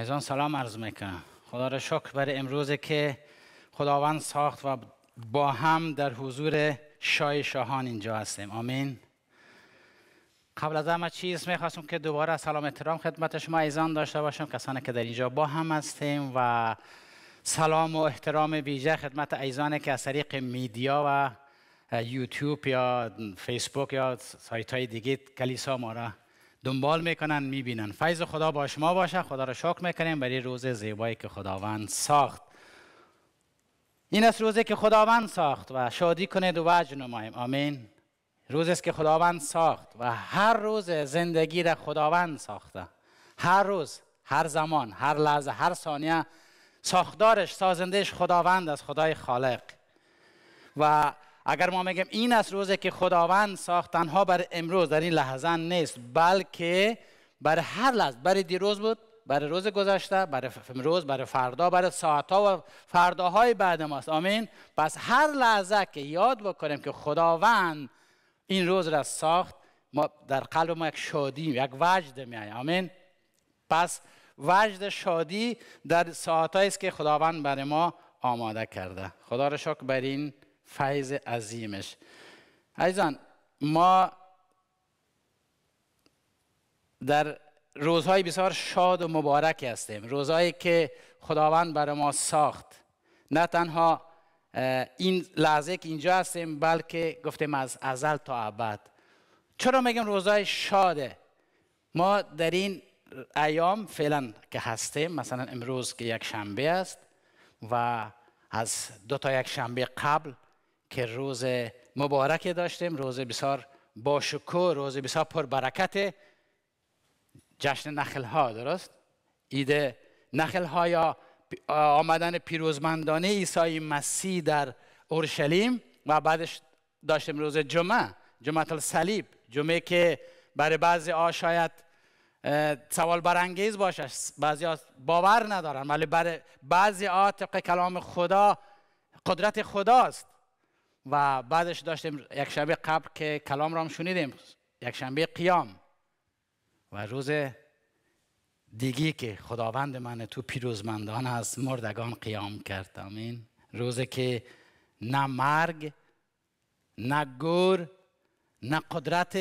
ایزان سلام عرض میکنم خدا را شکر برای امروزه که خداوند ساخت و با هم در حضور شای شاهان اینجا هستیم آمین قبل از همه چیز میخواستم که دوباره سلام احترام خدمت شما ایزان داشته باشم کسانی که در اینجا با هم هستیم و سلام و احترام ویژه خدمت ایزانی که از طریق میدیا و یوتیوب یا فیسبوک یا سایت های دیگه کلیسا ما را دنبال میکنن میبینن فیض خدا با شما باشه خدا را شکر میکنیم برای روز زیبایی که خداوند ساخت این است روزی که خداوند ساخت و شادی کنه دو وجه نماییم آمین روزی است که خداوند ساخت و هر روز زندگی را خداوند ساخته هر روز هر زمان هر لحظه هر ثانیه ساختارش سازندش خداوند از خدای خالق و اگر ما میگیم این از روزی که خداوند ساخت تنها بر امروز در این لحظه نیست بلکه بر هر لحظه بر دیروز بود برای روز گذشته برای امروز برای فردا برای ساعتها و فرداهای بعد ماست آمین پس هر لحظه که یاد بکنیم که خداوند این روز را ساخت ما در قلب ما یک شادی یک وجد میای آمین پس وجد شادی در ساعتهایی است که خداوند برای ما آماده کرده خدا را شکر بر این فیض عظیمش عزیزان ما در روزهای بسیار شاد و مبارک هستیم روزهایی که خداوند برای ما ساخت نه تنها این لحظه که اینجا هستیم بلکه گفتیم از ازل تا ابد چرا میگم روزهای شاده ما در این ایام فعلا که هستیم مثلا امروز که یک شنبه است و از دو تا یک شنبه قبل که روز مبارک داشتیم روز بسیار با شکر روز بسیار پر جشن نخل ها درست ایده نخل ها یا آمدن پیروزمندانه عیسی مسیح در اورشلیم و بعدش داشتیم روز جمعه جمعه الصلیب جمعه که برای بعضی ها شاید سوال برانگیز باشه بعضی ها باور ندارن ولی برای بعضی ها طبق کلام خدا قدرت خداست و بعدش داشتیم یک شنبه قبل که کلام را هم شنیدیم یک شنبه قیام و روز دیگی که خداوند من تو پیروزمندان از مردگان قیام کرد آمین روزی که نه مرگ نه گور نه قدرت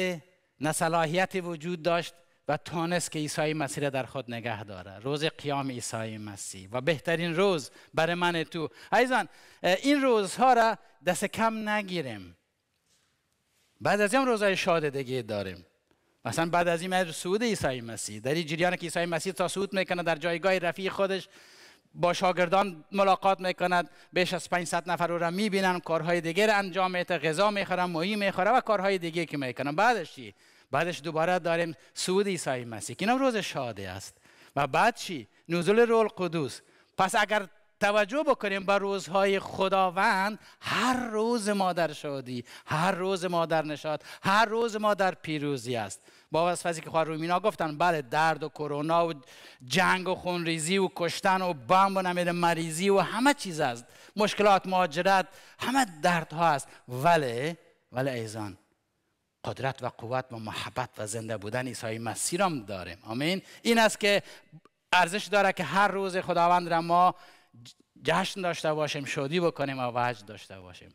نه صلاحیت وجود داشت و تانست که عیسی مسیح را در خود نگه داره روز قیام عیسی مسیح و بهترین روز برای من تو ایزان این روزها را دست کم نگیریم بعد از این روزهای شاد دیگه داریم مثلا بعد از این سعود عیسی مسیح در این جریان که عیسی مسیح تا سعود میکنه در جایگاه رفیع خودش با شاگردان ملاقات میکند بیش از 500 نفر او را میبینن کارهای دیگه را انجام میده غذا میخورن میخوره و کارهای دیگه که میکنن بعدش بعدش دوباره داریم سود عیسی مسیح این روز شاده است و بعد چی نزول رول قدوس پس اگر توجه بکنیم به روزهای خداوند هر روز ما در شادی هر روز ما در نشاد هر روز ما در پیروزی است با وصفی که خواهر رومینا گفتن بله درد و کرونا و جنگ و خونریزی و کشتن و بمب و نمیده مریضی و همه چیز است مشکلات مهاجرت همه دردها است ولی ولی ایزان قدرت و قوت و محبت و زنده بودن عیسی مسیح را داریم آمین این است که ارزش داره که هر روز خداوند را ما جشن داشته باشیم شادی بکنیم و وجد داشته باشیم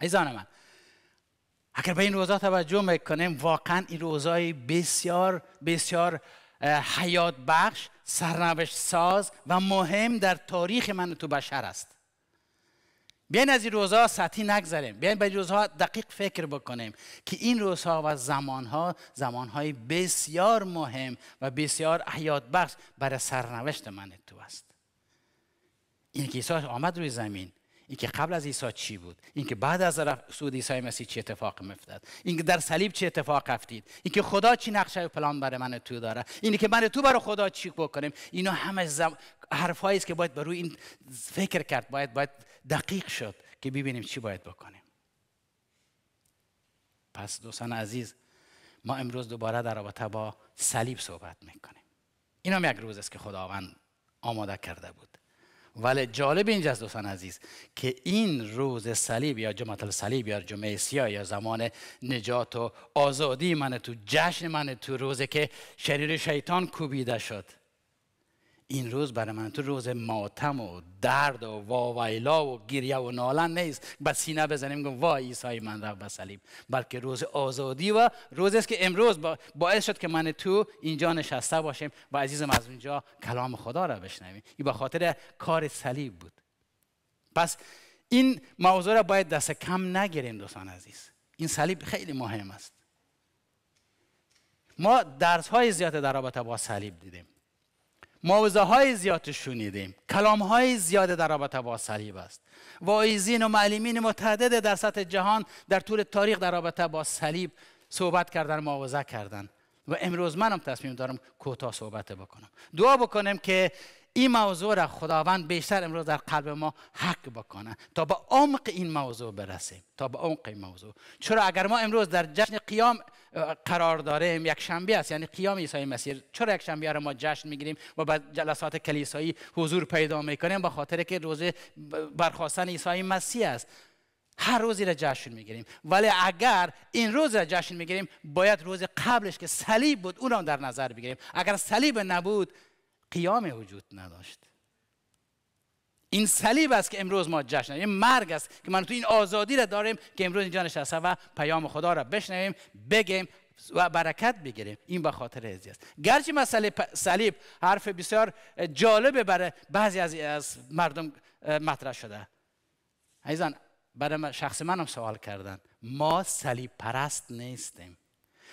عزیزان من اگر به این روزا توجه میکنیم واقعا این روزای بسیار بسیار حیات بخش سرنوشت ساز و مهم در تاریخ من تو بشر است بیاین از این روزها سطحی نگذریم بیاین به روزها دقیق فکر بکنیم که این روزها و زمانها زمانهای بسیار مهم و بسیار حیات بخش برای سرنوشت من تو است این که عیسی آمد روی زمین این که قبل از عیسی چی بود این که بعد از سود عیسی مسیح چه اتفاق میافتد این که در صلیب چه اتفاق افتید این که خدا چی نقشه و پلان برای من تو داره این که من تو برای خدا چی بکنیم اینا همه زم... حرفایی است که باید بر روی این فکر کرد باید باید دقیق شد که ببینیم چی باید بکنیم پس دوستان عزیز ما امروز دوباره در رابطه با صلیب صحبت میکنیم این هم یک روز است که خداوند آماده کرده بود ولی جالب اینجاست دوستان عزیز که این روز صلیب یا جمعه صلیب یا جمعه سیاه یا زمان نجات و آزادی من تو جشن من تو روزی که شریر شیطان کوبیده شد این روز برای من تو روز ماتم و درد و واویلا و گریه و نالن نیست به سینه بزنیم گفت وای عیسی من رفت به صلیب بلکه روز آزادی و روزی است که امروز باعث شد که من تو اینجا نشسته باشیم و عزیزم از اونجا کلام خدا را بشنویم این به خاطر کار صلیب بود پس این موضوع را باید دست کم نگیریم دوستان عزیز این صلیب خیلی مهم است ما درس های زیاد در رابطه با صلیب دیدیم معوضه های زیاد شنیدیم کلام های زیاد در رابطه با صلیب است واعظین و معلمین متعدد در سطح جهان در طول تاریخ در رابطه با صلیب صحبت کردن معوضه کردن و امروز منم تصمیم دارم کوتاه صحبت بکنم دعا بکنم که این موضوع را خداوند بیشتر امروز در قلب ما حق بکنه تا به عمق این موضوع برسیم تا به عمق این موضوع چرا اگر ما امروز در جشن قیام قرار داریم یک شنبه است یعنی قیام عیسی مسیح چرا یک شنبه را ما جشن میگیریم و به جلسات کلیسایی حضور پیدا میکنیم به خاطر که روز برخواستن عیسی مسیح است هر روزی را جشن میگیریم ولی اگر این روز را جشن میگیریم باید روز قبلش که صلیب بود اون را در نظر بگیریم اگر صلیب نبود قیام وجود نداشت این صلیب است که امروز ما جشن این مرگ است که من تو این آزادی را داریم که امروز اینجا نشسته و پیام خدا را بشنویم بگیم و برکت بگیریم این به خاطر ازی است گرچه مسئله صلیب حرف بسیار جالب برای بعضی از, مردم مطرح شده عزیزان برای شخص منم سوال کردن ما صلیب پرست نیستیم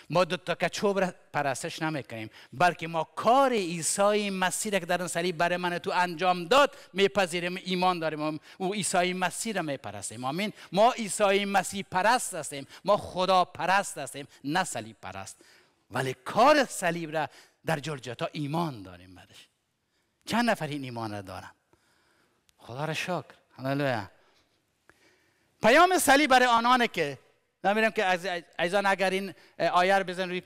ما دو تا کچوب را پرستش نمیکنیم بلکه ما کار عیسی مسیح را که در اون صلیب برای من تو انجام داد میپذیریم ایمان داریم او عیسی مسیح را میپرستیم آمین ما عیسی مسیح پرست هستیم ما خدا پرست هستیم نه صلیب پرست ولی کار صلیب را در تا ایمان داریم برش چند نفر این ایمان را دارن خدا را شکر هللویا پیام صلیب برای آنان که نمیرم که از ایزان اگر این آیر رو بزن روی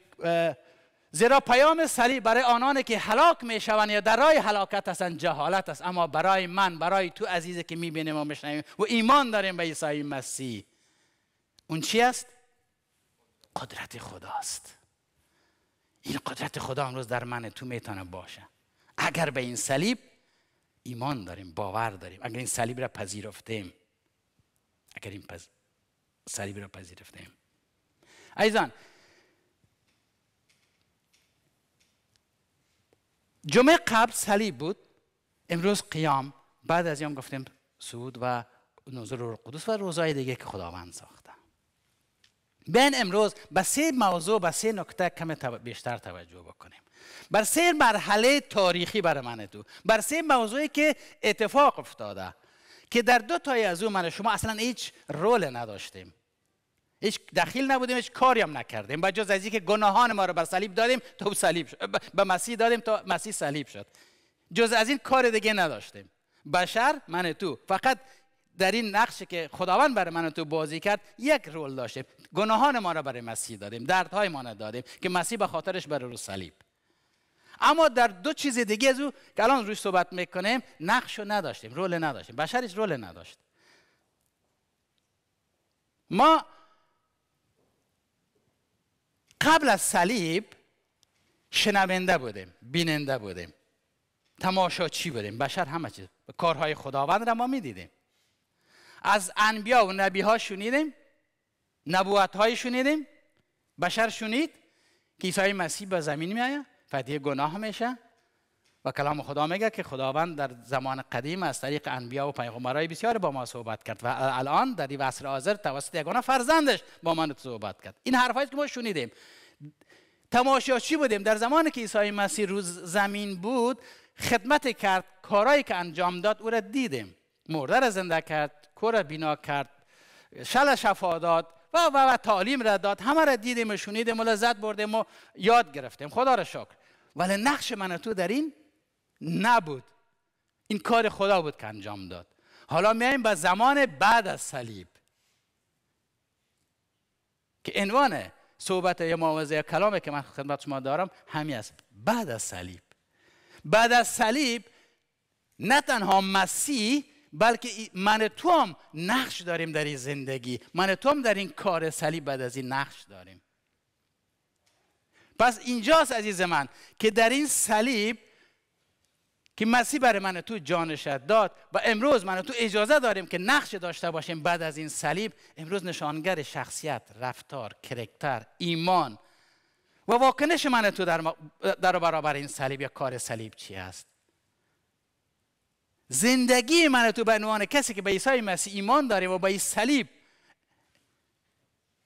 زیرا پیام صلیب برای آنان که هلاک میشوند یا در راه هلاکت هستند جهالت است اما برای من برای تو عزیزی که میبینیم و میشنویم و ایمان داریم به عیسی مسیح اون چی است قدرت خداست این قدرت خدا امروز در من تو میتونه باشه اگر به این صلیب ایمان داریم باور داریم اگر این صلیب را پذیرفتیم اگر این سریع را پذیرفتیم ایزان جمعه قبل صلیب بود امروز قیام بعد از یام گفتیم سود و نزول روح قدوس و روزای دیگه که خداوند ساخته بین امروز به سه موضوع به سه نکته کم بیشتر توجه بکنیم بر سه مرحله تاریخی بر من تو بر سه موضوعی که اتفاق افتاده که در دو تای از او من شما اصلا هیچ رول نداشتیم هیچ دخیل نبودیم هیچ کاری هم نکردیم و جز از اینکه گناهان ما رو بر صلیب دادیم تو صلیب به مسیح دادیم تا مسیح صلیب شد جز از این کار دیگه نداشتیم بشر من تو فقط در این نقشی که خداوند برای من تو بازی کرد یک رول داشتیم گناهان ما رو برای مسیح دادیم دردهای ما را دادیم که مسیح به خاطرش بر رو صلیب اما در دو چیز دیگه از که الان روش صحبت میکنیم نقش رو نداشتیم رول نداشتیم بشر رول نداشت ما قبل از صلیب شنونده بودیم بیننده بودیم چی بودیم بشر همه چیز کارهای خداوند را ما میدیدیم از انبیا و نبی ها شنیدیم نبوت های شنیدیم بشر شنید که عیسی مسیح به زمین میآید فدیه گناه میشه و کلام خدا میگه که خداوند در زمان قدیم از طریق انبیا و پیغمبرای بسیار با ما صحبت کرد و الان در این عصر حاضر توسط یگانه فرزندش با ما صحبت کرد این حرفایی که ما شنیدیم تماشاچی بودیم در زمانی که عیسی مسیح روز زمین بود خدمت کرد کارایی که انجام داد او را دیدیم مرده را زنده کرد کور را بینا کرد شل شفا داد و و و تعلیم را داد همه را دیدیم و شنیدیم و لذت بردیم و یاد گرفتیم خدا را شکر ولی نقش من تو در این نبود این کار خدا بود که انجام داد حالا میایم به زمان بعد از صلیب که عنوان صحبت یا معاوضه یا کلامی که من خدمت شما دارم همین است بعد از صلیب بعد از صلیب نه تنها مسیح بلکه من تو هم نقش داریم در این زندگی من تو هم در این کار صلیب بعد از این نقش داریم پس اینجاست عزیز من که در این صلیب که مسیح برای من تو جانش داد و امروز من تو اجازه داریم که نقش داشته باشیم بعد از این صلیب امروز نشانگر شخصیت رفتار کرکتر ایمان و واکنش من تو در, در برابر این صلیب یا کار صلیب چی است زندگی من تو به عنوان کسی که به عیسی مسیح ایمان داره و به این صلیب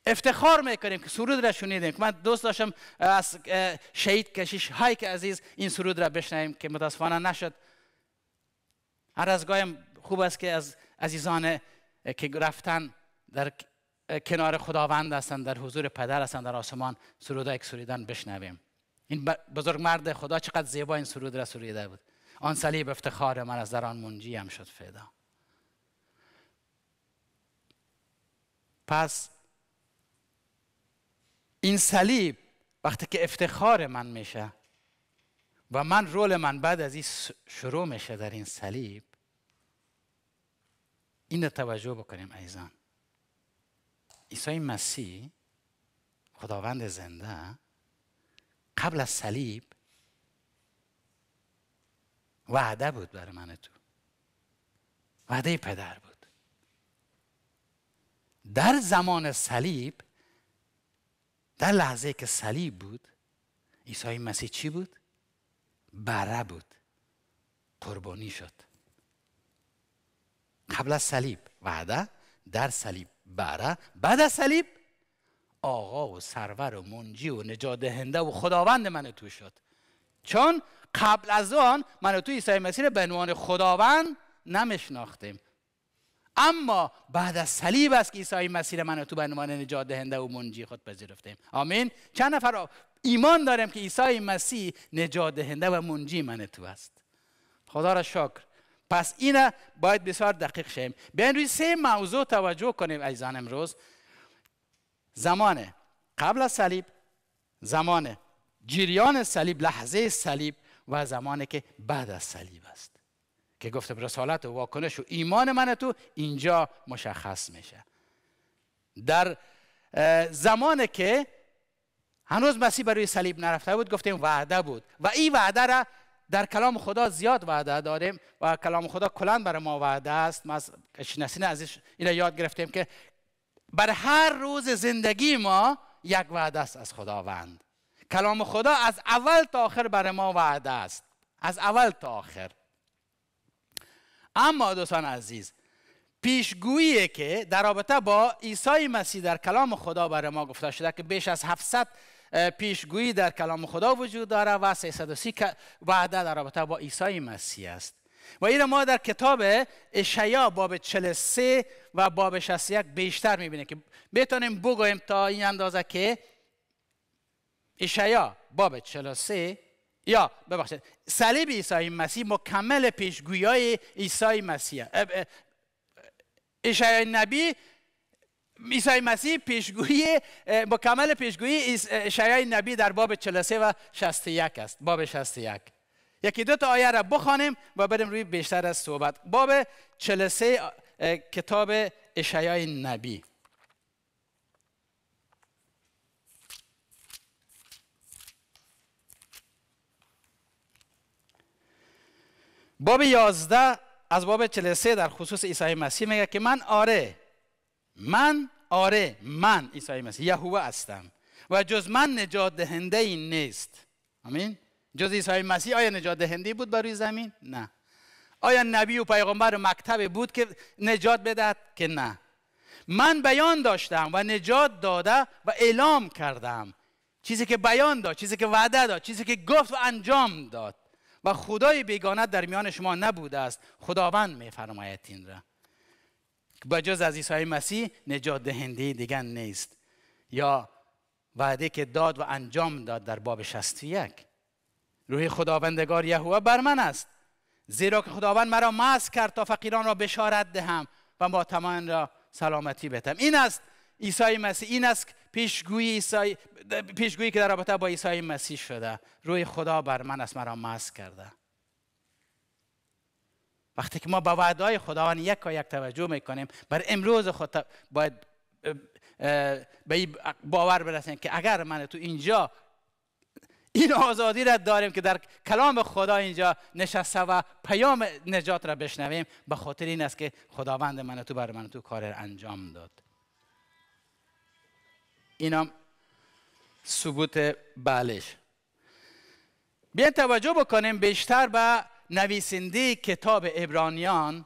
افتخار میکنیم که سرود را شنیدیم که من دوست داشتم از شهید کشیش هایی که عزیز این سرود را بشنویم که متاسفانه نشد هر از گایم خوب است که از عزیزان که رفتن در کنار خداوند هستند در حضور پدر هستند در آسمان سرود یک سرودن بشنویم این بزرگ مرد خدا چقدر زیبا این سرود را سریده بود آن صلیب افتخار من از در آن منجی هم شد فدا پس این صلیب وقتی که افتخار من میشه و من رول من بعد از این شروع میشه در این صلیب این توجه بکنیم ایزان عیسی مسیح خداوند زنده قبل از صلیب وعده بود برای من تو وعده پدر بود در زمان صلیب در لحظه که صلیب بود عیسی مسیح چی بود؟ بره بود قربانی شد قبل از صلیب وعده در صلیب بره بعد از صلیب آقا و سرور و منجی و نجات دهنده و خداوند من تو شد چون قبل از آن من تو عیسی مسیح به عنوان خداوند نمیشناختیم اما بعد از صلیب است که عیسی مسیح مسیر من و تو به عنوان نجات دهنده و منجی خود پذیرفتیم آمین چند نفر ایمان داریم که عیسی مسیح نجات دهنده و منجی من تو است خدا را شکر پس این باید بسیار دقیق شیم بیاین روی سه موضوع توجه کنیم عزیزان امروز زمان قبل از صلیب زمان جریان صلیب لحظه صلیب و زمانی که بعد از صلیب است که گفتم رسالت و واکنش و ایمان من تو اینجا مشخص میشه در زمانی که هنوز مسیح برای صلیب نرفته بود گفتیم وعده بود و این وعده را در کلام خدا زیاد وعده داریم و کلام خدا کلان برای ما وعده است ما از ازش این یاد گرفتیم که بر هر روز زندگی ما یک وعده است از خداوند کلام خدا از اول تا آخر برای ما وعده است از اول تا آخر اما دوستان عزیز پیشگویی که در رابطه با عیسی مسیح در کلام خدا برای ما گفته شده که بیش از 700 پیشگویی در کلام خدا وجود داره و 330 وعده در رابطه با عیسی مسیح است و این ما در کتاب اشیا باب 43 و باب 61 بیشتر میبینیم که بتونیم بگویم تا این اندازه که اشیا باب 43 یا ببخشید صلیب عیسی مسیح مکمل پیشگویی عیسی مسیح اشعیا نبی عیسی مسیح پیشگویی مکمل پیشگویی اشعیا نبی در باب 43 و 61 است باب 61 یکی دو تا آیه را بخوانیم و بریم روی بیشتر از صحبت باب 43 کتاب اشعیا نبی باب 11 از باب 43 در خصوص عیسی مسیح میگه که من آره من آره من عیسی مسیح یهوه هستم و جز من نجات دهنده ای نیست آمین جز عیسی مسیح آیا نجات دهنده بود روی زمین نه آیا نبی و پیغمبر و مکتب بود که نجات بدهد که نه من بیان داشتم و نجات داده و اعلام کردم چیزی که بیان داد چیزی که وعده داد چیزی که گفت و انجام داد و خدای بیگانه در میان شما نبوده است خداوند میفرماید این را به جز از عیسی مسیح نجات دهنده دیگر نیست یا وعده که داد و انجام داد در باب یک. روح خداوندگار یهوه بر من است زیرا که خداوند مرا مست کرد تا فقیران را بشارت دهم و با تمام را سلامتی بتم این است عیسی مسیح این است پیشگویی, پیشگویی که در رابطه با عیسی مسیح شده روی خدا بر من است مرا مست کرده وقتی که ما به های خداوند یک یک توجه میکنیم بر امروز خود باید به باور برسیم که اگر من تو اینجا این آزادی را داریم که در کلام خدا اینجا نشسته و پیام نجات را بشنویم به خاطر این است که خداوند من تو بر من تو کار انجام داد اینم ثبوت بلش بیاین توجه بکنیم بیشتر به نویسنده کتاب ابرانیان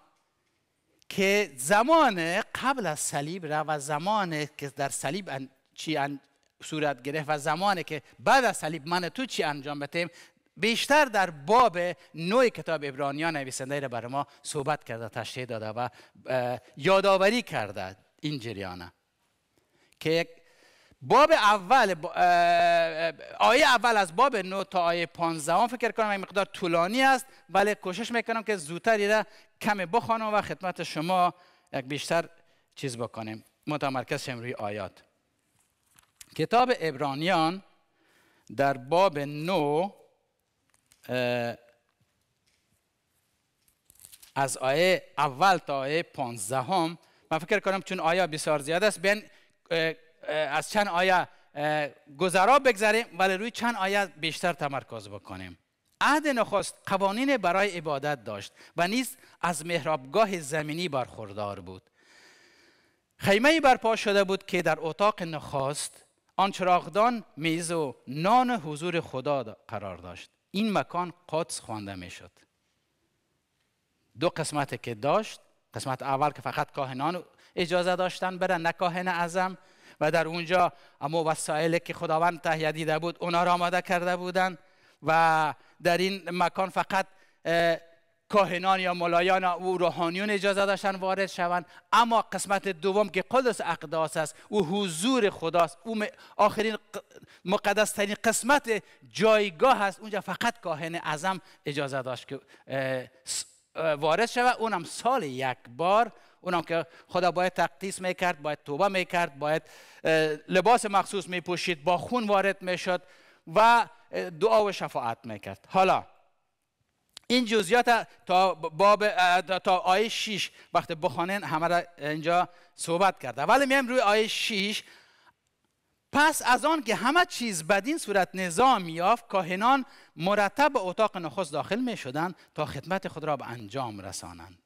که زمان قبل از صلیب را و زمان که در صلیب چی ان صورت گرفت و زمانی که بعد از صلیب من تو چی انجام بتیم بیشتر در باب نوع کتاب ابرانیان نویسنده را برای ما صحبت کرده تشریح داده و یادآوری کرده این جریانه که باب اول آیه اول از باب نو تا آیه 15 فکر کنم این مقدار طولانی است ولی بله، کوشش میکنم که زودتر را کمی بخوانم و خدمت شما یک بیشتر چیز بکنیم متمرکز شیم روی آیات کتاب ابرانیان در باب نو از آیه اول تا آیه 15 هم من فکر کنم چون آیا بسیار زیاد است بین از چند آیه گذرا بگذریم ولی روی چند آیه بیشتر تمرکز بکنیم عهد نخست قوانین برای عبادت داشت و نیز از محرابگاه زمینی برخوردار بود خیمه برپا شده بود که در اتاق نخست آن چراغدان میز و نان حضور خدا قرار داشت این مکان قدس خوانده میشد دو قسمت که داشت قسمت اول که فقط کاهنان اجازه داشتن برن نه کاهن اعظم و در اونجا اما وسایلی که خداوند تهیه دیده بود اونا را آماده کرده بودند و در این مکان فقط کاهنان یا ملایان و روحانیون اجازه داشتن وارد شوند اما قسمت دوم که قدس اقداس است او حضور خداست او آخرین مقدس ترین قسمت جایگاه است اونجا فقط کاهن اعظم اجازه داشت که وارد شود اونم سال یک بار اونم که خدا باید تقدیس میکرد باید توبه میکرد باید لباس مخصوص میپوشید با خون وارد میشد و دعا و شفاعت میکرد حالا این جزئیات تا باب تا آیه 6 وقتی بخوانین همه را اینجا صحبت کرده ولی میم روی آیه 6 پس از آن که همه چیز بدین صورت نظام یافت کاهنان مرتب اتاق نخست داخل می شدن تا خدمت خود را به انجام رسانند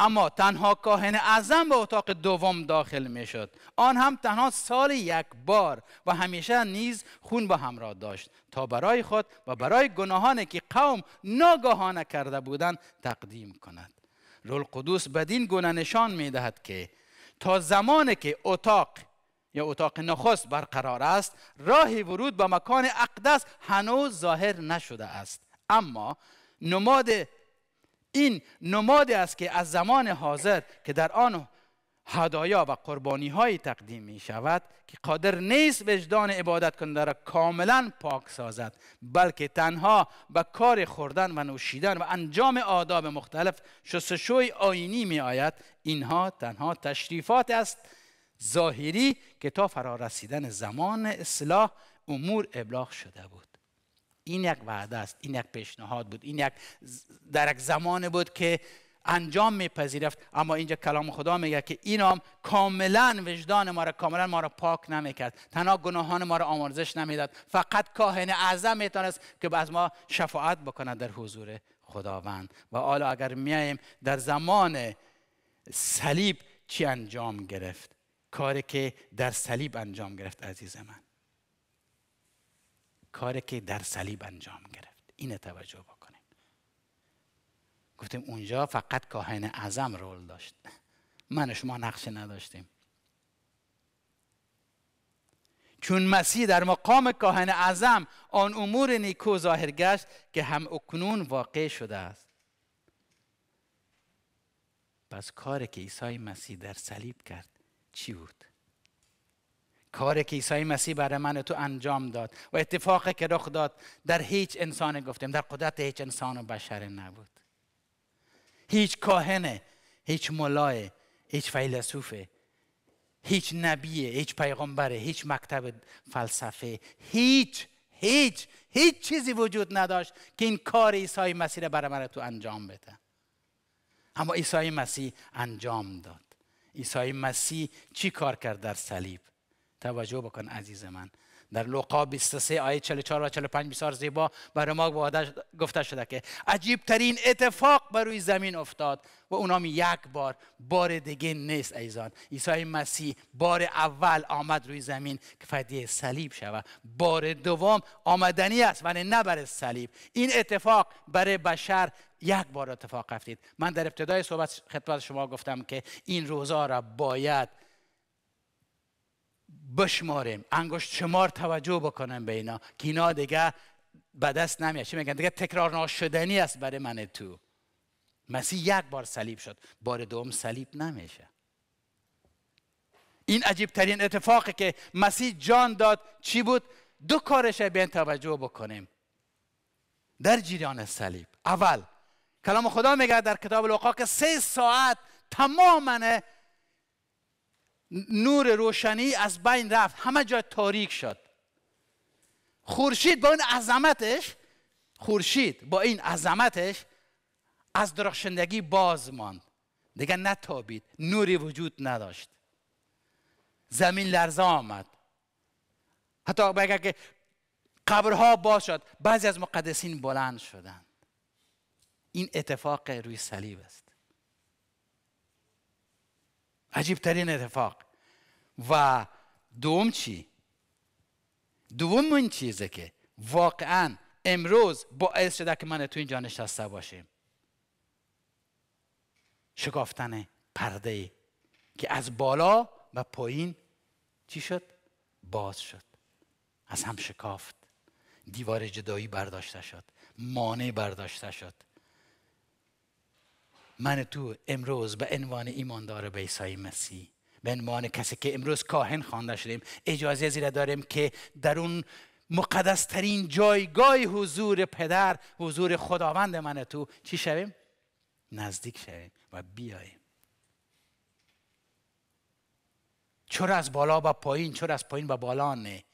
اما تنها کاهن اعظم به اتاق دوم داخل می شد آن هم تنها سال یک بار و همیشه نیز خون به همراه داشت تا برای خود و برای گناهانی که قوم ناگاهانه کرده بودند تقدیم کند رول قدوس بدین گونه نشان می دهد که تا زمانی که اتاق یا اتاق نخست برقرار است راه ورود به مکان اقدس هنوز ظاهر نشده است اما نماد این نمادی است که از زمان حاضر که در آن هدایا و قربانی های تقدیم می شود که قادر نیست وجدان عبادت کننده را کاملا پاک سازد بلکه تنها به کار خوردن و نوشیدن و انجام آداب مختلف شستشوی آینی می آید اینها تنها تشریفات است ظاهری که تا فرا رسیدن زمان اصلاح امور ابلاغ شده بود این یک وعده است این یک پیشنهاد بود این یک در یک زمان بود که انجام میپذیرفت اما اینجا کلام خدا میگه که این هم کاملا وجدان ما را کاملا ما را پاک نمیکرد تنها گناهان ما را آمرزش نمیداد فقط کاهن اعظم میتونست که از ما شفاعت بکنه در حضور خداوند و حالا اگر میاییم در زمان صلیب چی انجام گرفت کاری که در صلیب انجام گرفت عزیز من کاری که در صلیب انجام گرفت اینه توجه بکنیم گفتیم اونجا فقط کاهن اعظم رول داشت من و شما نقش نداشتیم چون مسیح در مقام کاهن اعظم آن امور نیکو ظاهر گشت که هم اکنون واقع شده است پس کاری که عیسی مسیح در صلیب کرد چی بود کاری که عیسی مسیح برای من تو انجام داد و اتفاقی که رخ داد در هیچ انسان گفتیم در قدرت هیچ انسان و بشر نبود هیچ کاهنه هیچ ملای هیچ فیلسوفه هیچ نبیه هیچ پیغمبره هیچ مکتب فلسفه هیچ هیچ هیچ چیزی وجود نداشت که این کار عیسی مسیح را برای من تو انجام بده اما عیسی مسیح انجام داد عیسی مسیح چی کار کرد در صلیب توجه بکن عزیز من در لوقا 23 آیه 44 و 45 بسیار زیبا برای ما گفته شده که عجیب ترین اتفاق بر روی زمین افتاد و اونام یک بار بار دیگه نیست ایزان عیسی مسیح بار اول آمد روی زمین که فدیه صلیب شود بار دوم آمدنی است ولی نه بر صلیب این اتفاق برای بشر یک بار اتفاق افتید من در ابتدای صحبت خدمت شما گفتم که این روزا را باید بشماریم انگشت شمار توجه بکنم به اینا که اینا دیگه به دست نمیاد چی میگن دیگه تکرار ناشدنی است برای من تو مسیح یک بار صلیب شد بار دوم صلیب نمیشه این عجیب ترین اتفاقی که مسیح جان داد چی بود دو کارش بین توجه بکنیم در جریان صلیب اول کلام خدا میگه در کتاب لوقا که سه ساعت تماما نور روشنی از بین رفت همه جا تاریک شد خورشید با این عظمتش خورشید با این عظمتش از درخشندگی باز ماند دیگه نتابید نوری وجود نداشت زمین لرزه آمد حتی بگه که قبرها باز شد بعضی از مقدسین بلند شدند این اتفاق روی صلیب است عجیب ترین اتفاق و دوم چی؟ دوم این چیزه که واقعا امروز باعث شده که من تو اینجا نشسته باشیم شکافتن پرده ای که از بالا و پایین چی شد؟ باز شد از هم شکافت دیوار جدایی برداشته شد مانع برداشته شد من تو امروز به عنوان ایماندار به عیسی مسیح به عنوان کسی که امروز کاهن خوانده شدیم اجازه زیره داریم که در اون مقدسترین جایگاه حضور پدر حضور خداوند من تو چی شویم؟ نزدیک شویم و بیاییم چرا از بالا به پایین چرا از پایین به بالا نه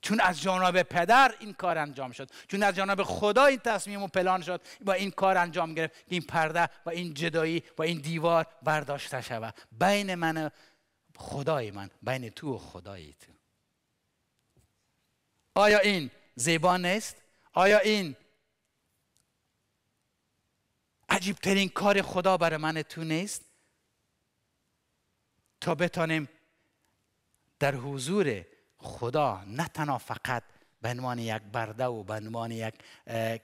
چون از جانب پدر این کار انجام شد چون از جانب خدا این تصمیم و پلان شد با این کار انجام گرفت که این پرده و این جدایی و این دیوار برداشته شود بین من خدای من بین تو و خدای تو آیا این زیبا نیست آیا این عجیب ترین کار خدا برای من تو نیست تا بتانیم در حضور خدا نه تنها فقط به عنوان یک برده و به عنوان یک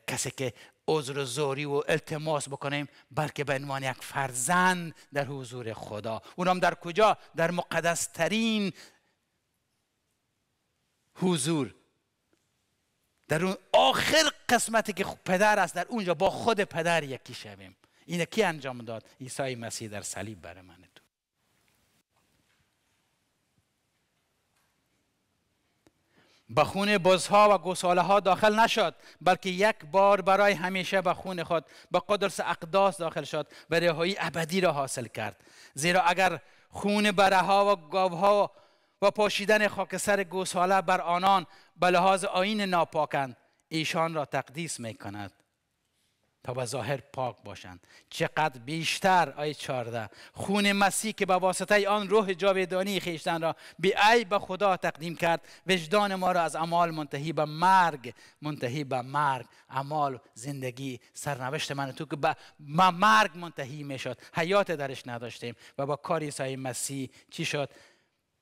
کسی که عذر زوری و التماس بکنیم بلکه به عنوان یک فرزند در حضور خدا اونم در کجا در مقدس ترین حضور در اون آخر قسمتی که پدر است در اونجا با خود پدر یکی شویم اینه کی انجام داد عیسی مسیح در صلیب برای من به خون بزها و گساله ها داخل نشد بلکه یک بار برای همیشه به خون خود به قدرس اقداس داخل شد و رهایی ابدی را حاصل کرد زیرا اگر خون بره ها و گاوها و پاشیدن خاکستر گوساله بر آنان به لحاظ آین ناپاکند ایشان را تقدیس می کند تا به ظاهر پاک باشند چقدر بیشتر آی چارده خون مسیح که به واسطه آن روح جاودانی خیشتن را بی ای به خدا تقدیم کرد وجدان ما را از اعمال منتهی به مرگ منتهی به مرگ اعمال زندگی سرنوشت من تو که به مرگ منتهی شد حیات درش نداشتیم و با کاری عیسی مسیح چی شد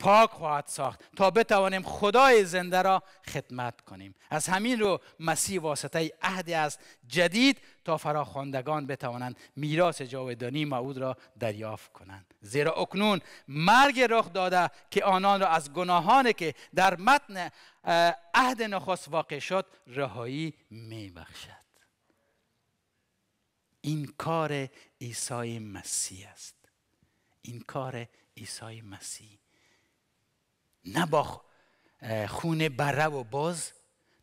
پاک خواهد ساخت تا بتوانیم خدای زنده را خدمت کنیم از همین رو مسیح واسطه عهدی از جدید تا فراخواندگان بتوانند میراث جاودانی معود را دریافت کنند زیرا اکنون مرگ رخ داده که آنان را از گناهانی که در متن عهد نخست واقع شد رهایی میبخشد این کار عیسی مسیح است این کار عیسی مسیح نه با خون بره و باز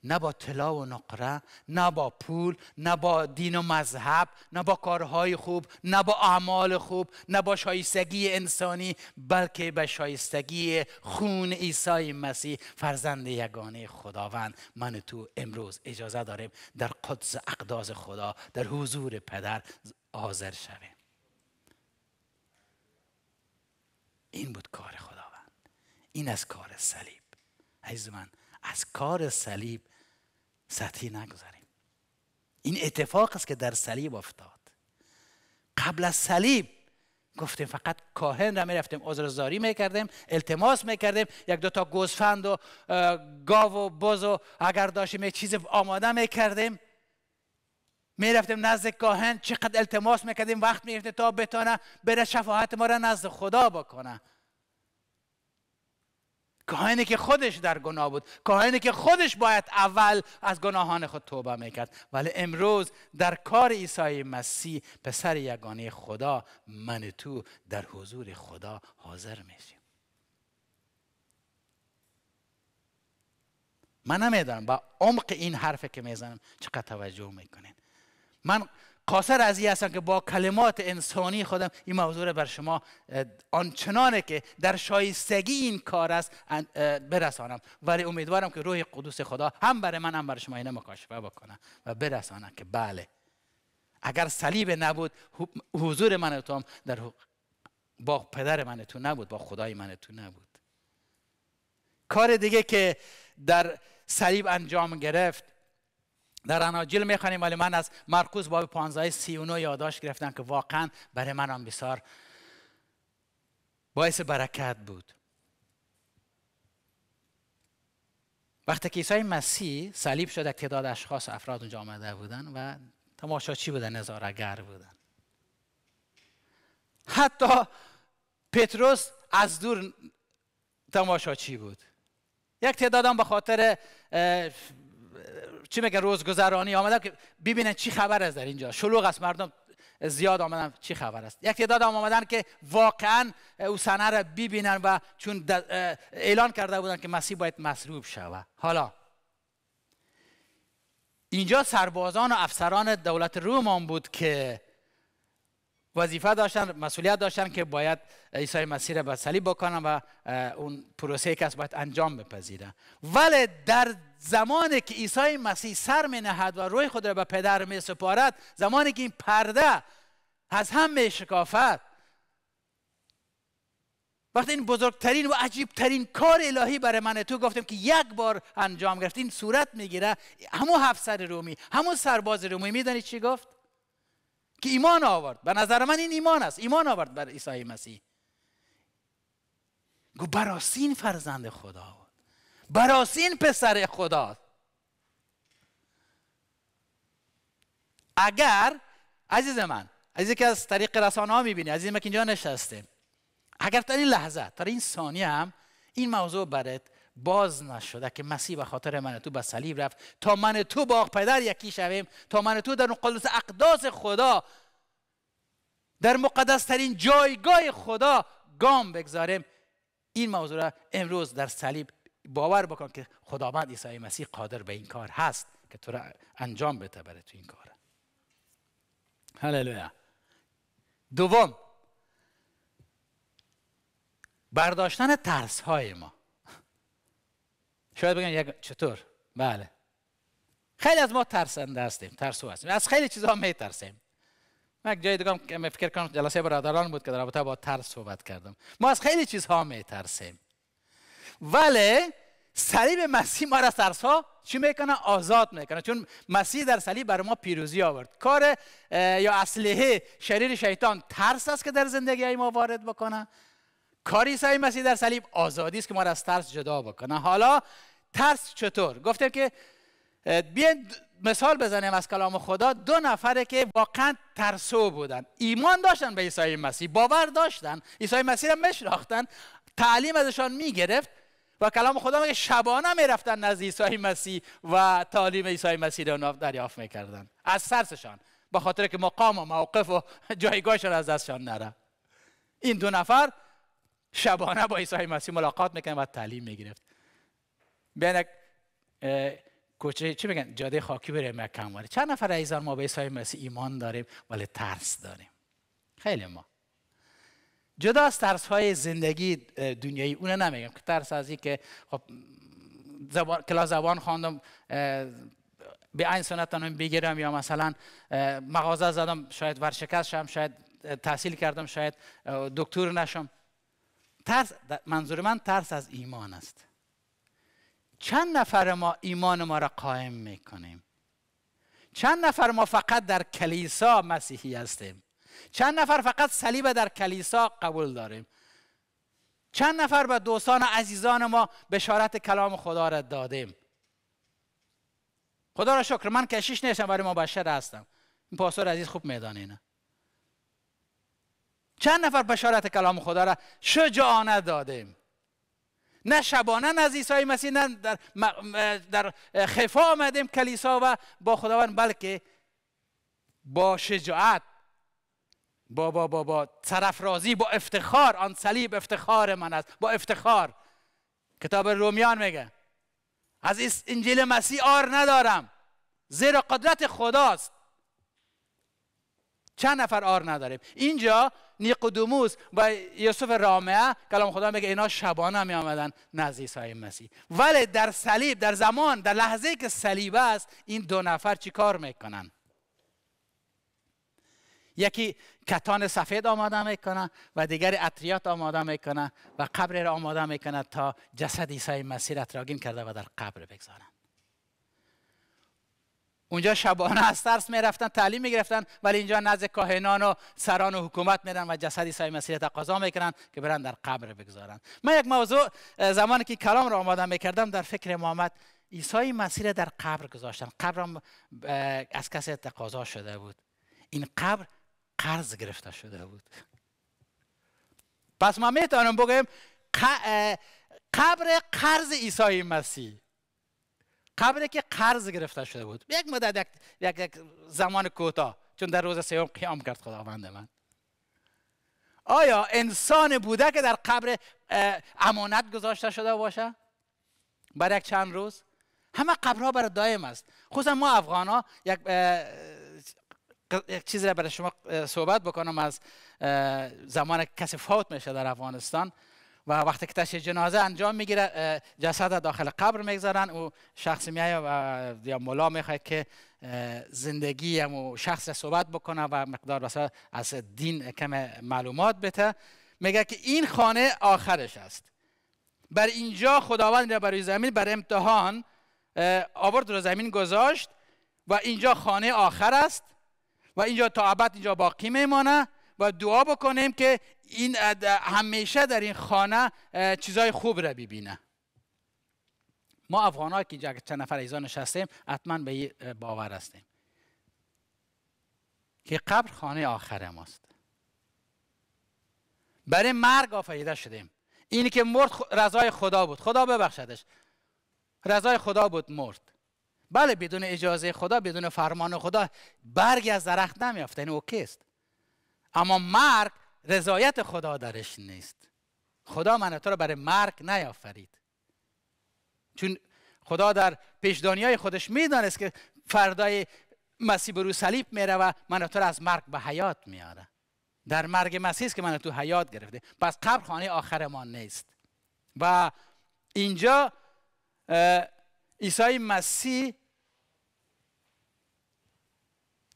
نه با طلا و نقره نه با پول نه با دین و مذهب نه با کارهای خوب نه با اعمال خوب نه با شایستگی انسانی بلکه به شایستگی خون عیسی مسیح فرزند یگانه خداوند من تو امروز اجازه داریم در قدس اقداز خدا در حضور پدر حاضر شویم این بود کار خدا این از کار صلیب عزیز من از کار صلیب سطحی نگذاریم این اتفاق است که در صلیب افتاد قبل از صلیب گفتیم فقط کاهن را میرفتیم می میکردیم التماس میکردیم یک دو تا گوسفند و گاو و بز و اگر داشتیم چیز آماده میکردیم میرفتیم نزد کاهن چقدر التماس میکردیم وقت میرفتیم تا بتانه بره شفاعت ما را نزد خدا بکنه کاهنی که خودش در گناه بود کاهنی که خودش باید اول از گناهان خود توبه میکرد ولی امروز در کار عیسی مسیح پسر یگانه خدا من تو در حضور خدا حاضر میشیم من نمیدونم با عمق این حرفی که میزنم چقدر توجه میکنین من قاصر از این هستم که با کلمات انسانی خودم این موضوع بر شما آنچنانه که در شایستگی این کار است برسانم ولی امیدوارم که روح قدوس خدا هم برای من هم برای شما اینه مکاشفه بکنه و برسانم که بله اگر صلیب نبود حضور من تو هم در با پدر من تو نبود با خدای من تو نبود کار دیگه که در صلیب انجام گرفت در اناجیل میخوانیم ولی من از مرکوز باب 15 39 یادداشت گرفتم که واقعا برای من هم بسیار باعث برکت بود وقتی که عیسی مسیح صلیب شد یک تعداد اشخاص افراد اونجا آمده بودن و تماشاچی بودن نظارگر بودن حتی پتروس از دور تماشاچی بود یک تعداد هم به خاطر چی میگه روزگذرانی آمده که ببینن چی خبر است در اینجا شلوغ است مردم زیاد آمدن چی خبر است یک تعداد هم آمدن که واقعا او سنه را ببینن و چون اعلان کرده بودن که مسیح باید مصلوب شود حالا اینجا سربازان و افسران دولت روم آن بود که وظیفه داشتن مسئولیت داشتن که باید عیسی مسیح را به صلیب بکنن و اون پروسه که باید انجام بپذیره ولی در زمانی که عیسی مسیح سر می نهد و روی خود را به پدر می سپارد زمانی که این پرده از هم می شکافت وقتی این بزرگترین و عجیبترین کار الهی برای من تو گفتم که یک بار انجام گرفت این صورت میگیره همون هفت سر رومی همون سرباز رومی میدانی چی گفت که ایمان آورد به نظر من این ایمان است ایمان آورد بر عیسی مسیح گو براسین فرزند خدا آورد براسین پسر خدا اگر عزیز من عزیزی که از طریق رسانه ها میبینی عزیزی که اینجا نشسته اگر تا این لحظه تا این ثانیه هم این موضوع برات باز نشده که مسیح به خاطر من تو به صلیب رفت تا من تو با پدر یکی شویم تا من تو در قلوس اقداس خدا در مقدس ترین جایگاه خدا گام بگذاریم این موضوع را امروز در صلیب باور بکن که خداوند عیسی مسیح قادر به این کار هست که تو را انجام بده برای تو این کار هللویا دوم برداشتن ترس های ما شاید بگن یک چطور بله خیلی از ما ترسنده هستیم ترسو هستیم از خیلی چیزها میترسیم من یک جای دیگه هم فکر کنم جلسه برادران بود که در رابطه با ترس صحبت کردم ما از خیلی چیزها میترسیم ولی صلیب مسیح ما را ترس ها چی میکنه آزاد میکنه چون مسیح در صلیب بر ما پیروزی آورد کار یا اصلیه شریر شیطان ترس است که در زندگی ما وارد بکنه کاری سعی مسیح در صلیب آزادی است که ما را از ترس جدا بکنه حالا ترس چطور گفتیم که بیاین مثال بزنیم از کلام خدا دو نفره که واقعا ترسو بودن ایمان داشتن به عیسی مسیح باور داشتن عیسی مسیح را مشناختن تعلیم ازشان میگرفت و کلام خدا میگه شبانه میرفتن نزد عیسی مسیح و تعلیم عیسی مسیح را دریافت میکردن از سرسشان به خاطر که مقام و موقف و جایگاهشان از دستشان نره این دو نفر شبانه با عیسی مسیح ملاقات میکنن و تعلیم میگرفت بیان یک کوچه چی میگن جاده خاکی بره یک کم چند نفر ایزان ما به عیسی مسیح ایمان داریم ولی ترس داریم خیلی ما جدا از ترس های زندگی دنیایی اون نمیگم که ترس از که خب زبان زبان خواندم به این سنتانم بگیرم یا مثلا مغازه زدم شاید ورشکست شم شاید تحصیل کردم شاید دکتر نشم ترس منظور من ترس از ایمان است چند نفر ما ایمان ما را قائم میکنیم چند نفر ما فقط در کلیسا مسیحی هستیم چند نفر فقط صلیب در کلیسا قبول داریم چند نفر به دوستان عزیزان ما بشارت کلام خدا را دادیم خدا را شکر من کشیش نیستم برای ما بشر هستم این پاسور عزیز خوب اینا چند نفر بشارت کلام خدا را شجاعانه دادیم نه شبانه از عیسی مسیح نه در, در خفا آمدیم کلیسا و با خداوند بلکه با شجاعت با با با با با افتخار آن صلیب افتخار من است با افتخار کتاب رومیان میگه از انجیل مسیح آر ندارم زیرا قدرت خداست چند نفر آر نداریم اینجا نیقودموس و یوسف رامعه کلام خدا میگه اینا شبانه می آمدن نزد عیسی مسیح ولی در صلیب در زمان در لحظه که صلیب است این دو نفر چی کار میکنن یکی کتان سفید آماده میکنه و دیگری اطریات آماده میکنه و قبر را آماده میکنه تا جسد عیسی مسیح را کرده و در قبر بگذاره اونجا شبانه از ترس میرفتن تعلیم میگرفتن ولی اینجا نزد کاهنان و سران و حکومت میرن و جسد عیسی مسیح تقاضا میکنن که برن در قبر بگذارن من یک موضوع زمانی که کلام را آماده میکردم در فکر محمد عیسی مسیح در قبر گذاشتن قبرم از کسی تقاضا شده بود این قبر قرض گرفته شده بود پس ما میتونم بگم قبر قرض عیسی مسیح قبره که قرض گرفته شده بود یک مدت یک, یک, زمان کوتاه چون در روز سوم قیام کرد خداوند من آیا انسان بوده که در قبر امانت گذاشته شده باشه برای یک چند روز همه قبرها برای دائم است خصوصا ما افغان ها یک یک چیزی را برای شما صحبت بکنم از زمان کسی فوت میشه در افغانستان و وقتی که تشییع جنازه انجام میگیره جسد داخل قبر میگذارن او شخص میایه و یا ملا میخواد که زندگی و شخص صحبت بکنه و مقدار واسه از دین کم معلومات بده میگه که این خانه آخرش است بر اینجا خداوند را برای زمین بر امتحان آورد رو زمین گذاشت و اینجا خانه آخر است و اینجا تا ابد اینجا باقی میمانه و دعا بکنیم که این همیشه در این خانه چیزای خوب را ببینه ما افغان که چند نفر ایزان نشستیم حتما به این باور هستیم که قبر خانه آخر ماست برای مرگ آفریده شدیم اینی که مرد رضای خدا بود خدا ببخشدش رضای خدا بود مرد بله بدون اجازه خدا بدون فرمان خدا برگ از درخت نمیافته یعنی این است اما مرگ رضایت خدا درش نیست خدا من تو را برای مرگ نیافرید چون خدا در پیش دنیای خودش میدانست که فردای مسیح برو صلیب میره و من تو از مرگ به حیات میاره در مرگ مسیح است که من تو حیات گرفته پس قبر خانه آخر ما نیست و اینجا عیسی مسیح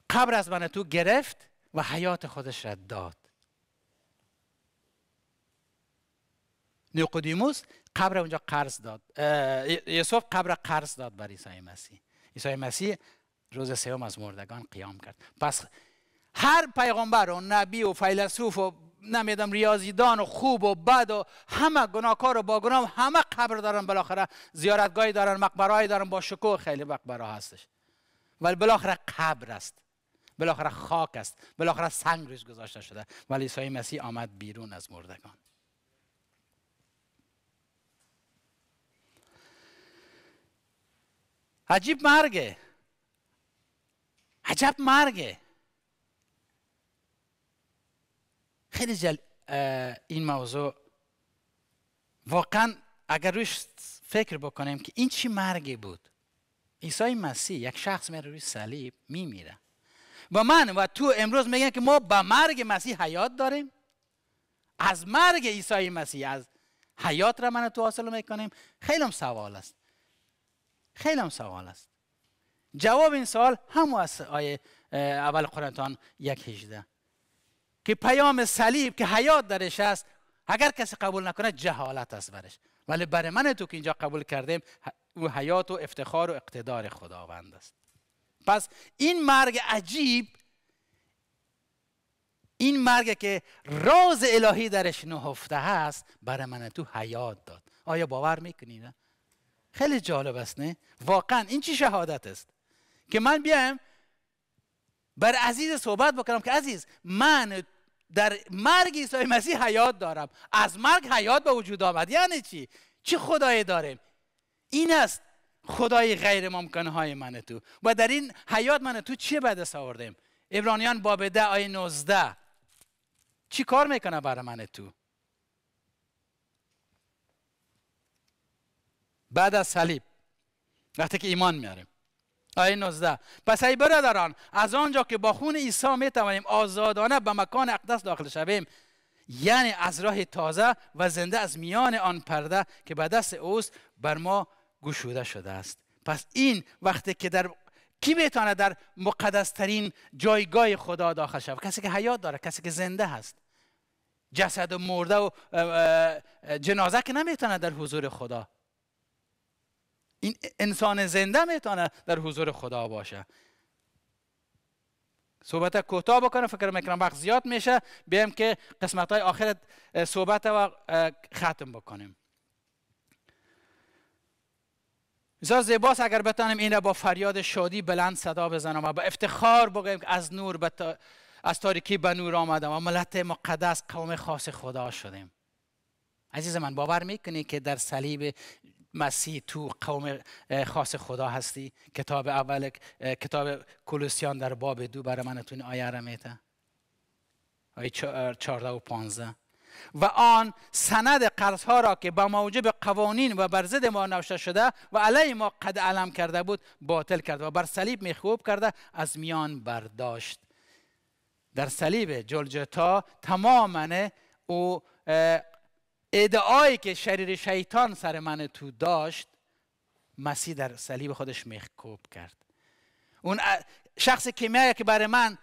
قبر از من تو گرفت و حیات خودش را داد نیقودیموس قبر اونجا قرض داد یوسف قبر قرض داد بر عیسی مسیح عیسی مسیح روز سوم از مردگان قیام کرد پس هر پیغمبر و نبی و فیلسوف و نمیدم ریاضیدان و خوب و بد و همه گناهکار و با گناه همه قبر دارن بالاخره زیارتگاهی دارن مقبرهایی دارن با شکوه خیلی مقبره هستش ولی بالاخره قبر است بالاخره خاک است بالاخره سنگ روش گذاشته شده ولی عیسی مسیح آمد بیرون از مردگان عجیب مرگه عجب مرگه خیلی جل... این موضوع واقعا اگر روش فکر بکنیم که این چی مرگی بود عیسی مسیح یک شخص میره روی صلیب میمیره و من و تو امروز میگن که ما به مرگ مسیح حیات داریم از مرگ عیسی مسیح از حیات را من تو حاصل میکنیم خیلی هم سوال است خیلی هم سوال است جواب این سوال هم از آیه اول قرنتان یک هجده که پیام صلیب که حیات درش است اگر کسی قبول نکنه جهالت است برش ولی برای من تو که اینجا قبول کردیم او حیات و افتخار و اقتدار خداوند است پس این مرگ عجیب این مرگ که راز الهی درش نهفته هست برای من تو حیات داد آیا باور میکنید؟ نه؟ خیلی جالب است نه؟ واقعا این چی شهادت است که من بیایم بر عزیز صحبت بکنم که عزیز من در مرگ عیسی مسیح حیات دارم از مرگ حیات به وجود آمد یعنی چی چی خدای داره؟ این است خدای غیر ممکن های من تو و در این حیات من تو چه به دست آوردیم عبرانیان باب ده آیه 19 چی کار میکنه برای من تو بعد از صلیب وقتی که ایمان میاریم آیه 19 پس ای برادران از آنجا که با خون عیسی می توانیم آزادانه به مکان اقدس داخل شویم یعنی از راه تازه و زنده از میان آن پرده که به دست اوست بر ما گشوده شده است پس این وقتی که در کی میتونه در مقدسترین جایگاه خدا داخل شود کسی که حیات داره کسی که زنده هست جسد و مرده و جنازه که نمیتونه در حضور خدا این انسان زنده میتونه در حضور خدا باشه صحبت کوتاه بکنم فکر میکنم وقت زیاد میشه بیایم که قسمت های آخر صحبت و ختم بکنیم بسیار زیباس اگر بتانیم این را با فریاد شادی بلند صدا بزنم و با افتخار بگویم که از نور بتا... از تاریکی به نور آمدم و ملت مقدس قوم خاص خدا شدیم عزیز من باور میکنی که در صلیب مسیح تو قوم خاص خدا هستی کتاب اول کتاب کلوسیان در باب دو برای من این آیه را میته آیه چارده و پانزده و آن سند ها را که به موجب قوانین و بر ضد ما نوشته شده و علیه ما قد علم کرده بود باطل کرد و بر صلیب میخوب کرده از میان برداشت در صلیب جلجتا تمام او ادعایی که شریر شیطان سر من تو داشت مسیح در صلیب خودش میخکوب کرد اون شخص کیمیایی که برای من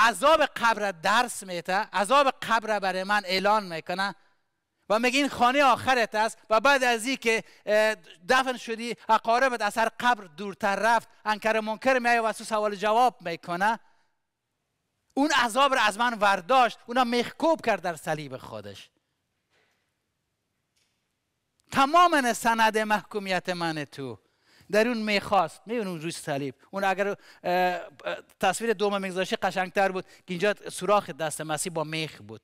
عذاب قبر درس میته عذاب قبر برای من اعلان میکنه و میگه این خانه آخرت است و بعد از این که دفن شدی اقاربت از هر قبر دورتر رفت انکر منکر میای و سوال جواب میکنه اون عذاب را از من ورداشت اونا میخکوب کرد در صلیب خودش تمام سند محکومیت من تو در اون میخواست اون روی صلیب اون اگر تصویر دوم قشنگ قشنگتر بود که اینجا سوراخ دست مسیح با میخ بود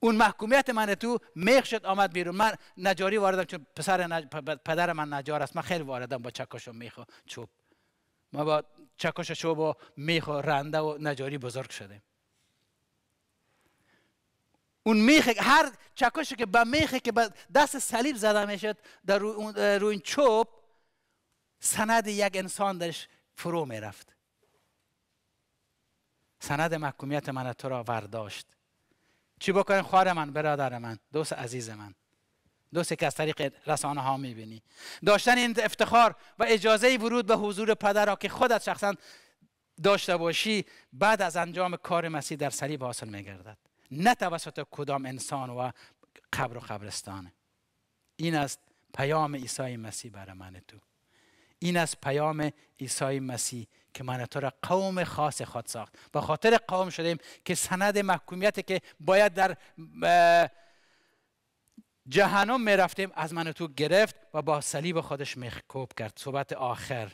اون محکومیت من تو میخ شد آمد بیرون من نجاری واردم چون پسر پدر من نجار است من خیلی واردم با چکش و میخ و چوب ما با چکش و چوب و میخ و رنده و نجاری بزرگ شدیم اون میخ هر چکشی که به میخی که به دست صلیب زده میشد در روی این چوب سند یک انسان درش فرو می رفت سند محکومیت من تو را ورداشت چی بکنیم خوار من برادر من دوست عزیز من دوستی که از طریق رسانه ها بینی. داشتن این افتخار و اجازه ورود به حضور پدر را که خودت شخصا داشته باشی بعد از انجام کار مسیح در صلیب حاصل گردد. نه توسط کدام انسان و قبر و قبرستان این است پیام عیسی مسیح برای من تو این از پیام عیسی مسیح که من تو را قوم خاص خود ساخت با خاطر قوم شدیم که سند محکومیت که باید در جهنم می رفتیم از من تو گرفت و با صلیب خودش میخکوب کرد صحبت آخر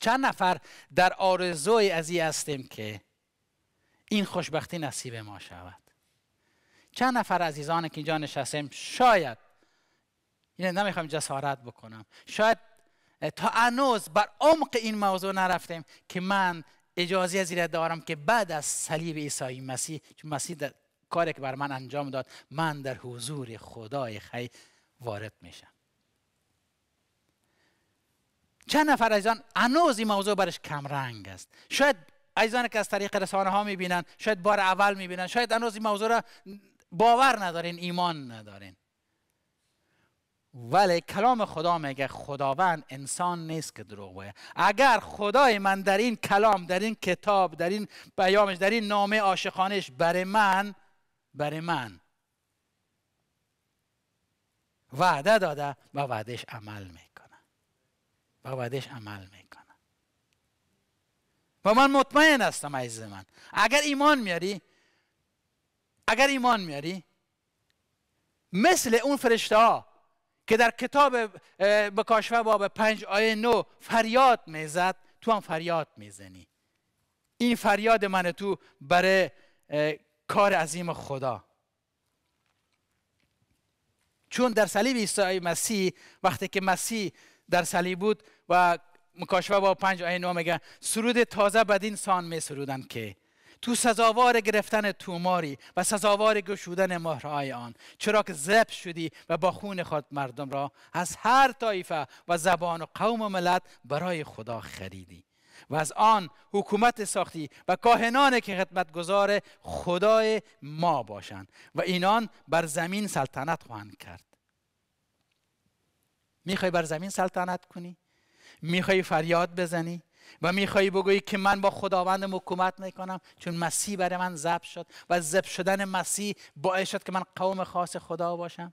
چند نفر در آرزوی از ای هستیم که این خوشبختی نصیب ما شود چند نفر عزیزان که اینجا نشستیم شاید یعنی نمیخوام جسارت بکنم شاید تا انوز بر عمق این موضوع نرفتیم که من اجازه از دارم که بعد از صلیب عیسی مسیح چون مسیح در کاری که بر من انجام داد من در حضور خدای خی وارد میشم چند نفر از آن این موضوع برش کمرنگ است شاید ایزان که از طریق رسانه ها میبینن شاید بار اول میبینن شاید انوز این موضوع را باور ندارین ایمان ندارین ولی کلام خدا میگه خداوند انسان نیست که دروغ باید اگر خدای من در این کلام در این کتاب در این پیامش در این نامه عاشقانش برای من برای من وعده داده و وعدهش عمل میکنه و وعدهش عمل میکنه و من مطمئن هستم عزیز من اگر ایمان میاری اگر ایمان میاری مثل اون فرشته ها که در کتاب مکاشفه باب پنج آیه نو فریاد میزد تو هم فریاد میزنی این فریاد من تو برای کار عظیم خدا چون در صلیب عیسی مسیح وقتی که مسیح در صلیب بود و مکاشفه با پنج آیه نو میگه سرود تازه بدین سان می سرودن که تو سزاوار گرفتن توماری و سزاوار گشودن مهرهای آن چرا که زب شدی و با خون خود مردم را از هر طایفه و زبان و قوم و ملت برای خدا خریدی و از آن حکومت ساختی و کاهنان که خدمتگزار خدای ما باشند و اینان بر زمین سلطنت خواهند کرد میخوای بر زمین سلطنت کنی میخوای فریاد بزنی و میخوایی بگویی که من با خداوند حکومت نکنم چون مسیح برای من ضبط شد و زب شدن مسیح باعث شد که من قوم خاص خدا باشم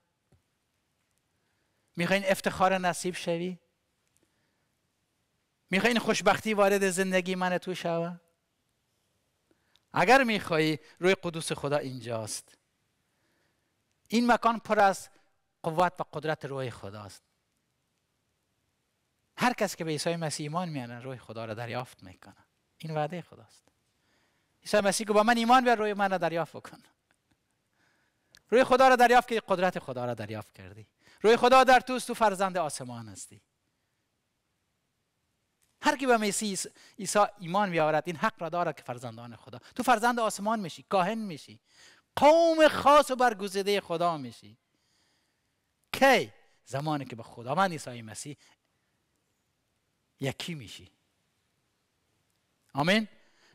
میخواین افتخار نصیب شوی میخواین خوشبختی وارد زندگی من تو شوه؟ اگر میخوایی روی قدوس خدا اینجاست این مکان پر از قوت و قدرت روی خداست هر کس که به عیسی مسیح ایمان میاره روی خدا را دریافت میکنه این وعده خداست عیسی مسیح گفت: با من ایمان بیار روی من را دریافت بکن روی خدا را دریافت که قدرت خدا را دریافت کردی روی خدا در توست تو فرزند آسمان هستی هر کی به مسیح عیسی ایمان بیاورد این حق را دارد که فرزندان خدا تو فرزند آسمان میشی کاهن میشی قوم خاص و برگزیده خدا میشی کی زمانی که به خداوند عیسی مسیح یکی میشی آمین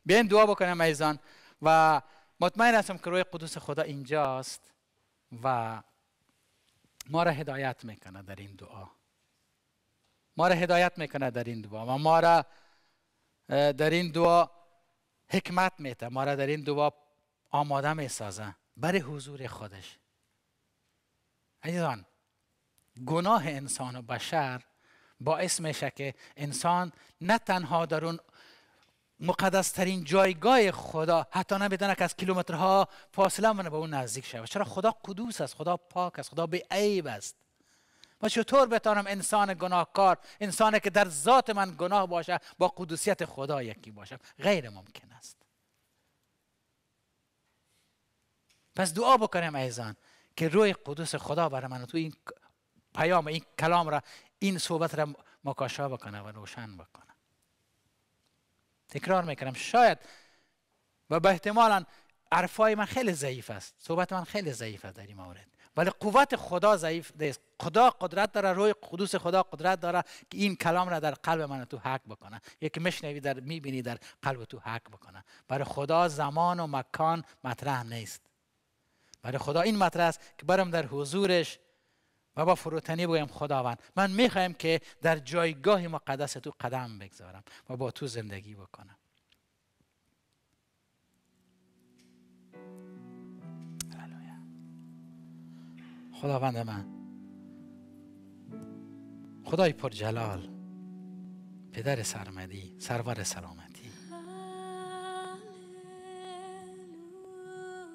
بیاین دعا بکنم ایزان و مطمئن هستم که روی قدوس خدا اینجاست و ما را هدایت میکنه در این دعا ما را هدایت میکنه در این دعا و ما را در این دعا حکمت میته ما را در این دعا آماده میسازه برای حضور خودش عزیزان گناه انسان و بشر باعث میشه که انسان نه تنها در اون مقدسترین جایگاه خدا حتی نمیدونه که از کیلومترها فاصله منه به اون نزدیک شود چرا خدا قدوس است خدا پاک است خدا به عیب است و چطور بتانم انسان گناهکار انسانی که در ذات من گناه باشه با قدوسیت خدا یکی باشم غیر ممکن است پس دعا بکنیم ایزان که روی قدوس خدا بر من تو این پیام این کلام را این صحبت را مکاشا بکنه و روشن بکنه تکرار میکنم شاید و به احتمالا عرفای من خیلی ضعیف است صحبت من خیلی ضعیف است در این مورد ولی قوت خدا ضعیف نیست خدا قدرت داره روی قدوس خدا قدرت داره که این کلام را در قلب من تو حق بکنه یک مشنوی در میبینی در قلب تو حق بکنه برای خدا زمان و مکان مطرح نیست برای خدا این مطرح است که برم در حضورش و با فروتنی بگویم خداوند من میخوایم که در جایگاه مقدس تو قدم بگذارم و با تو زندگی بکنم خداوند من خدای پر جلال پدر سرمدی سرور سلامت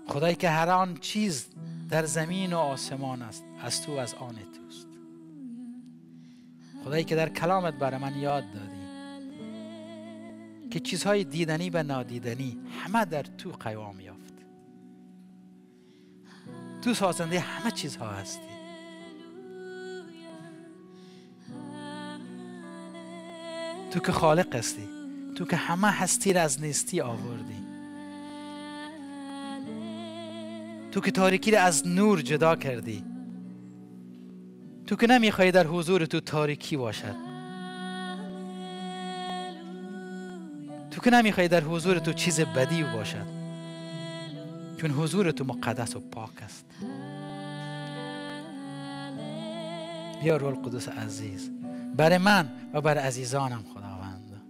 خدایی که هر آن چیز در زمین و آسمان است از تو و از آن توست خدایی که در کلامت برای من یاد دادی که چیزهای دیدنی و نادیدنی همه در تو قیام یافت تو سازنده همه چیزها هستی تو که خالق هستی تو که همه هستی را از نیستی آوردی تو که تاریکی را از نور جدا کردی تو که نمیخوای در حضور تو تاریکی باشد تو که نمیخوای در حضور تو چیز بدی باشد چون حضور تو مقدس و پاک است بیا رول القدس عزیز برای من و بر عزیزانم خداوند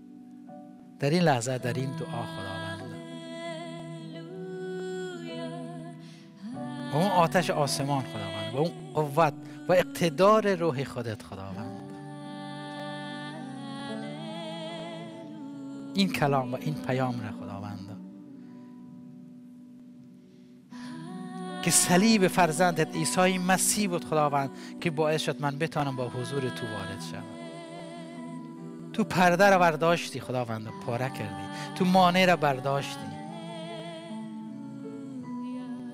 در این لحظه در این دعا خداوند با اون آتش آسمان خداوند و اون قوت و اقتدار روح خودت خداوند این کلام و این پیام را خداوند که صلیب فرزندت عیسی مسیح بود خداوند که باعث شد من بتانم با حضور تو وارد شوم تو پرده را برداشتی خداوند پاره کردی تو مانع را برداشتی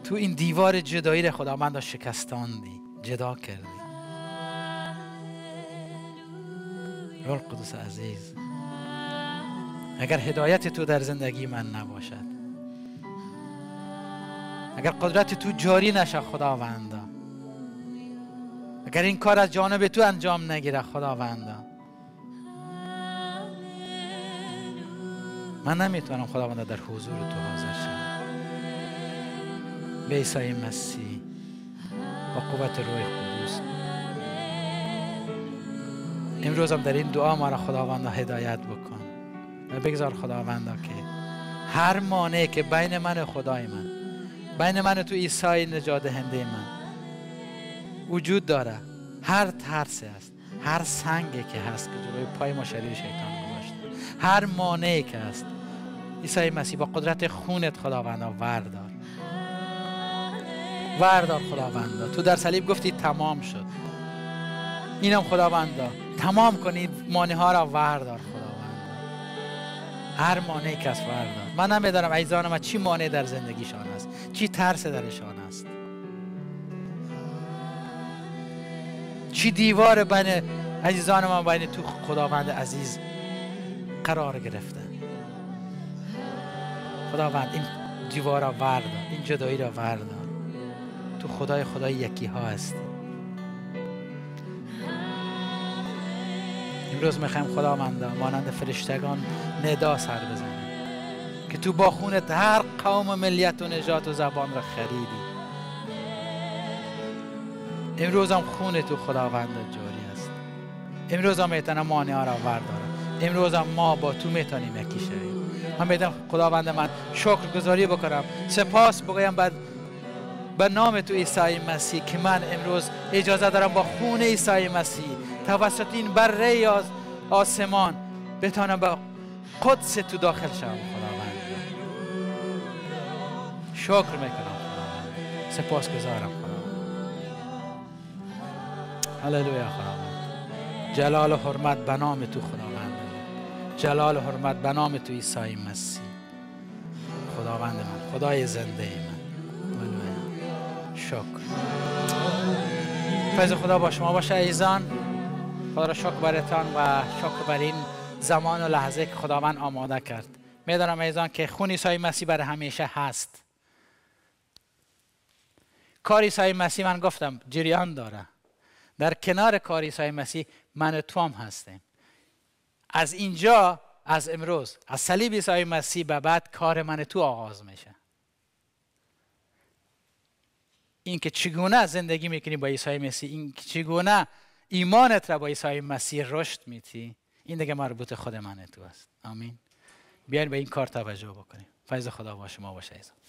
تو این دیوار جدایی را خدا شکستاندی جدا کردی روح قدوس عزیز اگر هدایت تو در زندگی من نباشد اگر قدرت تو جاری نشه خداوندا اگر این کار از جانب تو انجام نگیره خداوندا من نمیتونم خداوندا در حضور تو حاضر به عیسی مسیح با قوت روی قدوس امروز هم در این دعا ما را خداوند هدایت بکن و بگذار خداوند که هر مانعی که بین من خدای من بین من تو عیسی نجات دهنده من وجود داره هر ترسی است هر سنگی که هست که جلوی پای ما شریع شیطان گذاشته هر مانعی که هست عیسی مسیح با قدرت خونت خداوند وردار وردار خداوندا تو در صلیب گفتی تمام شد اینم خداوندا تمام کنید مانع ها را وردار خداوندا هر مانه که وردار من نمیدارم عیزان ما چی مانع در زندگیشان است چی ترس درشان است چی دیوار بین عزیزان ما بین تو خداوند عزیز قرار گرفته خداوند این دیوار را وردار این جدایی را وردار تو خدای خدای یکی ها هستی امروز میخوایم خدا مانند فرشتگان ندا سر بزنه که تو با خونت هر قوم و ملیت و نجات و زبان را خریدی امروز هم خون تو خداوند جاری است امروز هم میتونه مانع را وردارم امروز هم ما با تو میتونیم یکی شویم من میتونم خداوند من شکر گذاری بکنم سپاس بگویم بعد به نام تو عیسی مسیح که من امروز اجازه دارم با خون عیسی مسیح توسط این بره از آسمان بتانم به قدس تو داخل شوم خداوند شکر میکنم خداوند سپاس گذارم خداوند هللویا خداوند جلال و حرمت به نام تو خداوند جلال و حرمت به نام تو عیسی مسیح خداوند من خدای زنده من شکر فیض خدا با شما باشه ایزان خدا را شکر برتان و شکر بر این زمان و لحظه که خداوند آماده کرد میدانم ایزان که خون عیسی مسیح برای همیشه هست کار عیسی مسیح من گفتم جریان داره در کنار کار عیسی مسیح من و تو هم هستیم از اینجا از امروز از صلیب عیسی مسیح به بعد کار من تو آغاز میشه اینکه چگونه زندگی میکنی با عیسی مسیح این چگونه ایمانت را با عیسی مسیح رشد میتی این دیگه مربوط خود من تو است آمین بیاین به این کار توجه بکنیم فیض خدا با شما باشه